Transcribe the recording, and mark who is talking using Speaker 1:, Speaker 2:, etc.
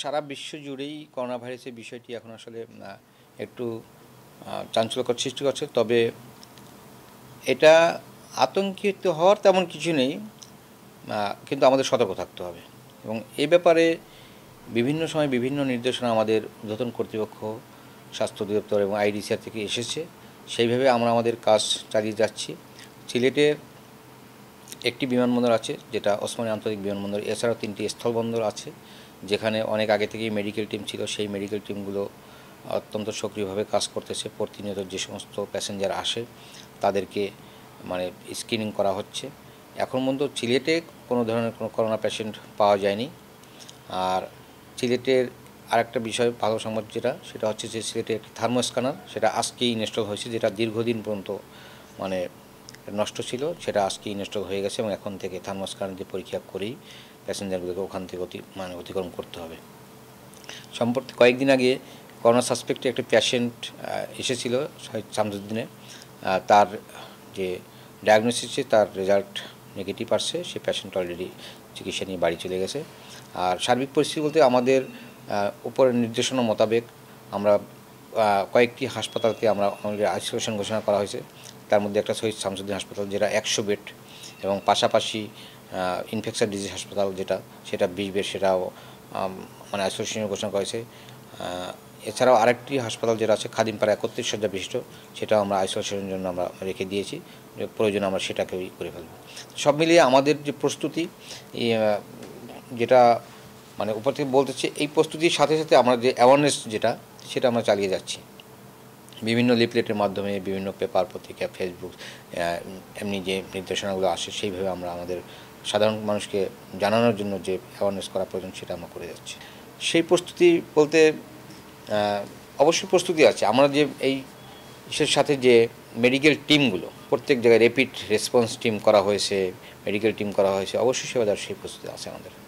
Speaker 1: সারা বিশ্ব জুড়েই করোনা ভাইরাসের বিষয়টি এখন আসলে একটু চাঞ্চল্যকর সৃষ্টি করছে তবে এটা আতঙ্কিত হওয়ার তেমন কিছু নেই কিন্তু আমাদের সতর্ক থাকতে হবে এবং এ ব্যাপারে বিভিন্ন সময় বিভিন্ন নির্দেশনা আমাদের নতুন কর্তৃপক্ষ স্বাস্থ্য অধিদপ্তর এবং আইডিসিআর থেকে এসেছে সেইভাবে আমরা আমাদের কাজ চালিয়ে যাচ্ছি সিলেটের একটি বিমানবন্দর আছে যেটা ওসমানী আন্তর্জাতিক বিমানবন্দর এছাড়াও তিনটি স্থলবন্দর আছে যেখানে অনেক আগে থেকেই মেডিকেল টিম ছিল সেই মেডিকেল টিমগুলো অত্যন্ত সক্রিয়ভাবে কাজ করতেছে প্রতিনিয়ত যে সমস্ত প্যাসেঞ্জার আসে তাদেরকে মানে স্ক্রিনিং করা হচ্ছে এখন পর্যন্ত চিলেটে কোনো ধরনের কোনো করোনা পেশেন্ট পাওয়া যায়নি আর সিলেটের আরেকটা বিষয় ভালো সংবাদ যেটা সেটা হচ্ছে যে সিলেটে একটি থার্মো স্ক্যানার সেটা আজকেই ইনস্টল হয়েছে যেটা দীর্ঘদিন পর্যন্ত মানে নষ্ট ছিল সেটা আজকে ইনস্টল হয়ে গেছে এবং এখন থেকে থার্মাস কারেন্ট দিয়ে পরীক্ষা করেই প্যাসেঞ্জারগুলোকে ওখান থেকে অতি মানে অতিক্রম করতে হবে সম্প্রতি কয়েকদিন আগে করোনা সাসপেক্টে একটি প্যাশেন্ট এসেছিল শামসুদ্দিনে তার যে ডায়াগনোসিস তার রেজাল্ট নেগেটিভ আসছে সে প্যাশেন্ট অলরেডি চিকিৎসা নিয়ে বাড়ি চলে গেছে আর সার্বিক পরিস্থিতি বলতে আমাদের উপরের নির্দেশনা মোতাবেক আমরা কয়েকটি হাসপাতালকে আমরা আইসোলেশন ঘোষণা করা হয়েছে তার মধ্যে একটা শহীদ শামসুদ্দিন হাসপাতাল যেটা একশো বেড এবং পাশাপাশি ইনফেকশন ডিজিজ হাসপাতাল যেটা সেটা বিশ বেড সেটাও মানে আইসোলেশনের ঘোষণা করেছে এছাড়াও আরেকটি হাসপাতাল যেটা আছে খাদিমপাড়া একত্রিশ শয্যা বিশিষ্ট সেটাও আমরা আইসোলেশনের জন্য আমরা রেখে দিয়েছি প্রয়োজন আমরা সেটাকেই করে ফেলব সব মিলিয়ে আমাদের যে প্রস্তুতি যেটা মানে উপর থেকে চাই এই প্রস্তুতির সাথে সাথে আমরা যে অ্যাওয়ারনেস যেটা সেটা আমরা চালিয়ে যাচ্ছি বিভিন্ন লিপলেটের মাধ্যমে বিভিন্ন পেপার পত্রিকা ফেসবুক এমনি যে নির্দেশনাগুলো আসে সেইভাবে আমরা আমাদের সাধারণ মানুষকে জানানোর জন্য যে অ্যাওয়ারনেস করা প্রয়োজন সেটা আমরা করে যাচ্ছি সেই প্রস্তুতি বলতে অবশ্যই প্রস্তুতি আছে আমরা যে এই ইসের সাথে যে মেডিকেল টিমগুলো প্রত্যেক জায়গায় র্যাপিড রেসপন্স টিম করা হয়েছে মেডিকেল টিম করা হয়েছে অবশ্যই সেবা সেই প্রস্তুতি আছে আমাদের